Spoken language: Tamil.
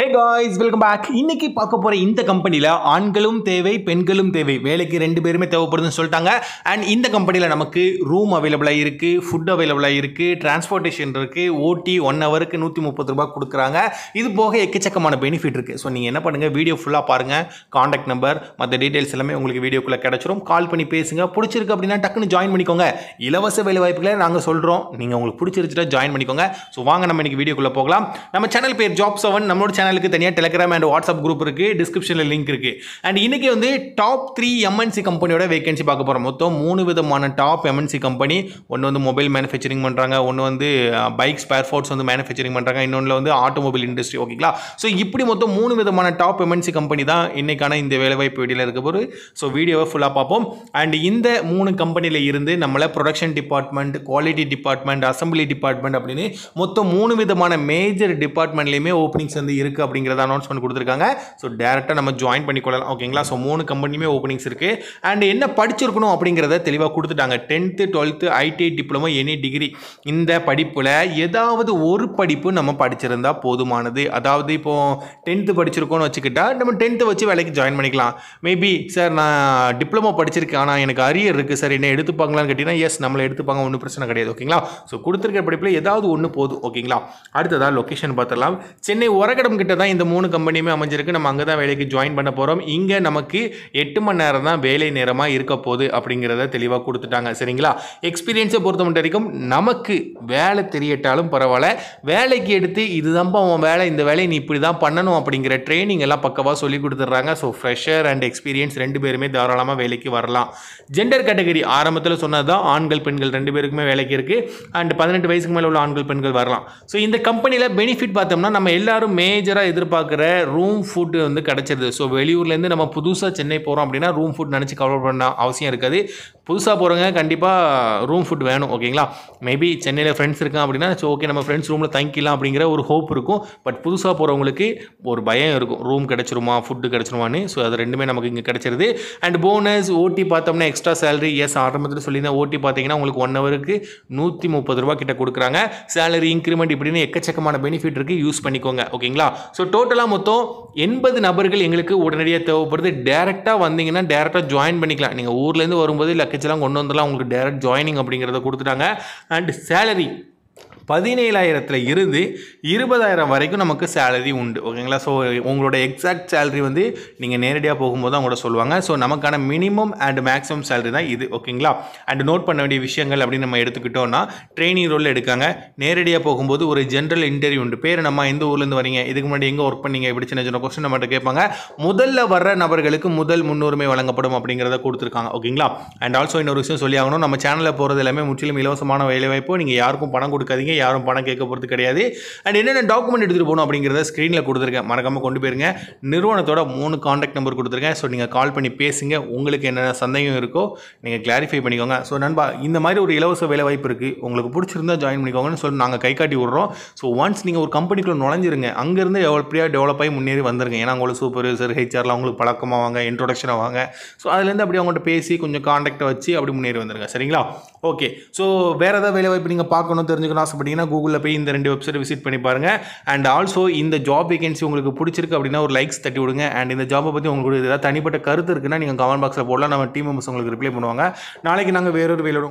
ஹே காய்ஸ் வெல்கம் பேக் இன்னைக்கு பார்க்க போகிற இந்த கம்பெனியில் ஆண்களும் தேவை பெண்களும் தேவை வேலைக்கு ரெண்டு பேருமே தேவைப்படுதுன்னு சொல்லிட்டாங்க அண்ட் இந்த கம்பெனியில் நமக்கு ரூம் அவைலபிளாக இருக்குது ஃபுட் அவைலபிளாக இருக்குது டிரான்ஸ்போர்டேஷன் இருக்குது ஓடி ஒன் ஹவருக்கு நூற்றி முப்பது ரூபாய் கொடுக்குறாங்க இது போக எக்கச்சக்கமான பெனிஃபிட் இருக்குது ஸோ நீங்கள் என்ன பண்ணுங்கள் வீடியோ ஃபுல்லாக பாருங்க காண்டாக்ட் நம்பர் மற்ற டீட்டெயில்ஸ் எல்லாமே உங்களுக்கு வீடியோக்குள்ளே கிடச்சிரும் கால் பண்ணி பேசுங்க பிடிச்சிருக்கு அப்படின்னா டக்குன்னு ஜாயின் பண்ணிக்கோங்க இலவச வேலை வாய்ப்புகளை நாங்கள் சொல்கிறோம் நீங்கள் உங்களுக்கு பிடிச்சிருச்சுட்டா ஜாயின் பண்ணிக்கோங்க ஸோ வாங்க நம்ம இன்றைக்கி வீடியோக்குள்ளே போகலாம் நம்ம சேனல் பேர் ஜாப் செவன் நம்மளோட சேனலுக்கு தனியாக டெலிகிராம் அண்ட் வாட்ஸ்அப் குரூப் இருக்குது டிஸ்கிரிப்ஷனில் லிங்க் இருக்குது அண்ட் இன்றைக்கி வந்து டாப் த்ரீ எம்என்சி கம்பெனியோட வேகன்சி பார்க்க போகிறோம் மொத்தம் மூணு விதமான டாப் எம்என்சி கம்பெனி ஒன்று வந்து மொபைல் மேனுஃபேக்சரிங் பண்ணுறாங்க ஒன்று வந்து பைக் ஸ்பேர் ஃபோர்ட்ஸ் வந்து மேனுஃபேக்சரிங் பண்ணுறாங்க இன்னொன்று வந்து ஆட்டோமொபைல் இண்டஸ்ட்ரி ஓகேங்களா ஸோ இப்படி மொத்தம் மூணு விதமான டாப் எம்என்சி கம்பெனி தான் இன்றைக்கான இந்த வேலைவாய்ப்பு வீடியோவில் இருக்க போது ஸோ வீடியோவை ஃபுல்லாக பார்ப்போம் அண்ட் இந்த மூணு கம்பெனியில் இருந்து நம்மளை production department quality department assembly department அப்படின்னு மொத்தம் மூணு விதமான மேஜர் டிபார்ட்மெண்ட்லேயுமே ஓப்பனிங்ஸ் வந்து இருக்குது இருக்குது அப்படிங்கிறத பண்ணி கொடுத்துருக்காங்க ஸோ டேரெக்டாக நம்ம ஜாயின் கொள்ளலாம் ஓகேங்களா ஸோ மூணு கம்பெனியுமே ஓப்பனிங்ஸ் இருக்குது அண்ட் என்ன படிச்சிருக்கணும் அப்படிங்கிறத தெளிவாக கொடுத்துட்டாங்க tenth twelfth ITI diploma any degree இந்த படிப்பில் ஏதாவது ஒரு படிப்பு நம்ம படிச்சிருந்தா போதுமானது அதாவது இப்போது டென்த்து படிச்சிருக்கோம்னு வச்சுக்கிட்டா நம்ம டென்த்து வச்சு வேலைக்கு ஜாயின் பண்ணிக்கலாம் மேபி சார் நான் டிப்ளமோ படிச்சிருக்கேன் ஆனால் எனக்கு அரியர் இருக்குது சார் என்ன எடுத்துப்பாங்களான்னு கேட்டிங்கன்னா எஸ் நம்மளை எடுத்துப்பாங்க ஒன்றும் பிரச்சனை கிடையாது ஓகேங்களா ஸோ கொடுத்துருக்க படிப்பில் ஏதாவது ஒன்று போதும் ஓகேங்களா அடுத்ததாக லொக்கேஷன் பார்த்துடலாம் சென்னை உரகடம் கிட்ட தான் இந்த மூணு கம்பெனியுமே அமைஞ்சிருக்கு நம்ம அங்கே தான் வேலைக்கு ஜாயின் பண்ண போகிறோம் இங்கே நமக்கு எட்டு மணி நேரம் தான் வேலை நேரமாக இருக்க போகுது அப்படிங்கிறத தெளிவாக கொடுத்துட்டாங்க சரிங்களா எக்ஸ்பீரியன்ஸை பொறுத்த மட்டும் வரைக்கும் நமக்கு வேலை தெரியட்டாலும் பரவாயில்ல வேலைக்கு எடுத்து இதுதான்ப்பா உன் வேலை இந்த வேலையை நீ இப்படி தான் பண்ணணும் அப்படிங்கிற ட்ரைனிங் எல்லாம் பக்கவாக சொல்லி கொடுத்துட்றாங்க ஸோ ஃப்ரெஷர் அண்ட் எக்ஸ்பீரியன்ஸ் ரெண்டு பேருமே தாராளமாக வேலைக்கு வரலாம் ஜெண்டர் கேட்டகரி ஆரம்பத்தில் சொன்னது தான் ஆண்கள் பெண்கள் ரெண்டு பேருக்குமே வேலைக்கு இருக்குது அண்ட் பதினெட்டு வயசுக்கு மேலே உள்ள ஆண்கள் பெண்கள் வரலாம் ஸோ இந்த கம்பெனியில் பெனிஃபிட் பார்த்தோம்னா நம்ம எல்லாரும் மேஜர் மேஜராக எதிர்பார்க்குற ரூம் ஃபுட்டு வந்து கிடச்சிருது ஸோ வெளியூர்லேருந்து நம்ம புதுசாக சென்னை போகிறோம் அப்படின்னா ரூம் ஃபுட் நினச்சி கவர் பண்ண அவசியம் இருக்காது புதுசாக போகிறவங்க கண்டிப்பாக ரூம் ஃபுட் வேணும் ஓகேங்களா மேபி சென்னையில் ஃப்ரெண்ட்ஸ் இருக்கான் அப்படின்னா ஓகே நம்ம ஃப்ரெண்ட்ஸ் ரூமில் தங்கிக்கலாம் அப்படிங்கிற ஒரு ஹோப் இருக்கும் பட் புதுசாக போகிறவங்களுக்கு ஒரு பயம் இருக்கும் ரூம் கிடச்சிருமா ஃபுட்டு கிடச்சிருமான்னு ஸோ அது ரெண்டுமே நமக்கு இங்கே கிடச்சிருது அண்ட் போனஸ் ஓட்டி பார்த்தோம்னா எக்ஸ்ட்ரா சேலரி எஸ் ஆரம்பத்தில் சொல்லியிருந்தேன் ஓட்டி பார்த்தீங்கன்னா உங்களுக்கு ஒன் ஹவருக்கு நூற்றி முப்பது ரூபா கிட்ட கொடுக்குறாங்க சேலரி இன்க்ரிமெண்ட் இப்படின்னு எக்கச்சக்கமான பெனிஃபிட் இருக்குது யூஸ் பண்ணிக்கோங்க ஓகேங்களா ஸோ டோட்டலாக மொத்தம் எண்பது நபர்கள் எங்களுக்கு உடனடியாக தேவைப்படுது டேரெக்டாக வந்தீங்கன்னா டேரெக்டாக ஜாயின் பண்ணிக்கலாம் நீங்கள் ஊர்லேருந்து வரும்போது இல்லை பேக்கேஜ்லாம் கொண்டு வந்துலாம் உங்களுக்கு டேரக்ட் ஜாயினிங் அப்படிங்கிறத கொடுத்துட்டாங்க அண்ட் சேலரி பதினேழாயிரத்தில் இருந்து இருபதாயிரம் வரைக்கும் நமக்கு சேலரி உண்டு ஓகேங்களா ஸோ உங்களோட எக்ஸாக்ட் சேலரி வந்து நீங்கள் நேரடியாக போகும்போது தான் கூட சொல்லுவாங்க ஸோ நமக்கான மினிமம் அண்ட் மேக்ஸிமம் சேலரி தான் இது ஓகேங்களா அண்ட் நோட் பண்ண வேண்டிய விஷயங்கள் அப்படின்னு நம்ம எடுத்துக்கிட்டோம்னா ட்ரெயினிங் ரோலில் எடுக்காங்க நேரடியாக போகும்போது ஒரு ஜென்ரல் இன்டர்வியூ உண்டு பேர் நம்ம எந்த ஊர்லேருந்து வரீங்க இதுக்கு முன்னாடி எங்கே ஒர்க் பண்ணீங்க இப்படி சின்ன சின்ன கொஸ்டின் நம்மகிட்ட கேட்பாங்க முதல்ல வர்ற நபர்களுக்கு முதல் முன்னுரிமை வழங்கப்படும் அப்படிங்கிறத கொடுத்துருக்காங்க ஓகேங்களா அண்ட் ஆல்சோ இன்னொரு விஷயம் சொல்லி ஆகணும் நம்ம சேனலில் போகிறது எல்லாமே முற்றிலும் இலவசமான வேலைவாய்ப்பு நீங்கள் யாருக்கும் பணம் கொடுக்காதீங்க பண்ணிங்க யாரும் பணம் கேட்க போகிறது கிடையாது அண்ட் என்னென்ன டாக்குமெண்ட் எடுத்துகிட்டு போகணும் அப்படிங்கிறத ஸ்க்ரீனில் கொடுத்துருக்கேன் மறக்காமல் கொண்டு போயிருங்க நிறுவனத்தோட மூணு காண்டாக்ட் நம்பர் கொடுத்துருக்கேன் ஸோ நீங்கள் கால் பண்ணி பேசுங்க உங்களுக்கு என்னென்ன சந்தேகம் இருக்கோ நீங்கள் கிளாரிஃபை பண்ணிக்கோங்க ஸோ நண்பா இந்த மாதிரி ஒரு இலவச வேலை வாய்ப்பு இருக்குது உங்களுக்கு பிடிச்சிருந்தா ஜாயின் பண்ணிக்கோங்கன்னு சொல்லி நாங்கள் கை காட்டி விட்றோம் ஸோ ஒன்ஸ் நீங்கள் ஒரு கம்பெனிக்குள்ளே நுழைஞ்சிருங்க அங்கேருந்து எப்படியா டெவலப் ஆகி முன்னேறி வந்துருங்க ஏன்னா உங்களுக்கு சூப்பர்வைசர் ஹெச்ஆர்லாம் உங்களுக்கு வாங்க இன்ட்ரொடக்ஷன் வாங்க ஸோ அதுலேருந்து அப்படி அவங்கள்ட்ட பேசி கொஞ்சம் காண்டாக்டை வச்சு அப்படி முன்னேறி வந்துருங்க சரிங்களா ஓகே ஸோ வேறு ஏதாவது வேலை வாய்ப்பு நீங்கள் பார்க்கணும் தெரிஞ்சுக்கணும் ஆசைப்பட்டீங்கன்னா கூகுளில் போய் இந்த ரெண்டு வெப்சைட் விசிட் பண்ணி பாருங்கள் அண்ட் ஆல்சோ இந்த ஜாப் வேகன்சி உங்களுக்கு பிடிச்சிருக்கு அப்படின்னா ஒரு லைக்ஸ் தட்டி விடுங்க அண்ட் இந்த ஜாப்பை பற்றி உங்களுக்கு ஏதாவது தனிப்பட்ட கருத்து இருக்குன்னா நீங்கள் கமெண்ட் பாக்ஸில் போடலாம் நம்ம டீம் மெம்பர்ஸ் உங்களுக்கு ரிப்ளை பண்ணுவாங்க நாளைக்கு நாங்கள் வேறொரு வேலையோட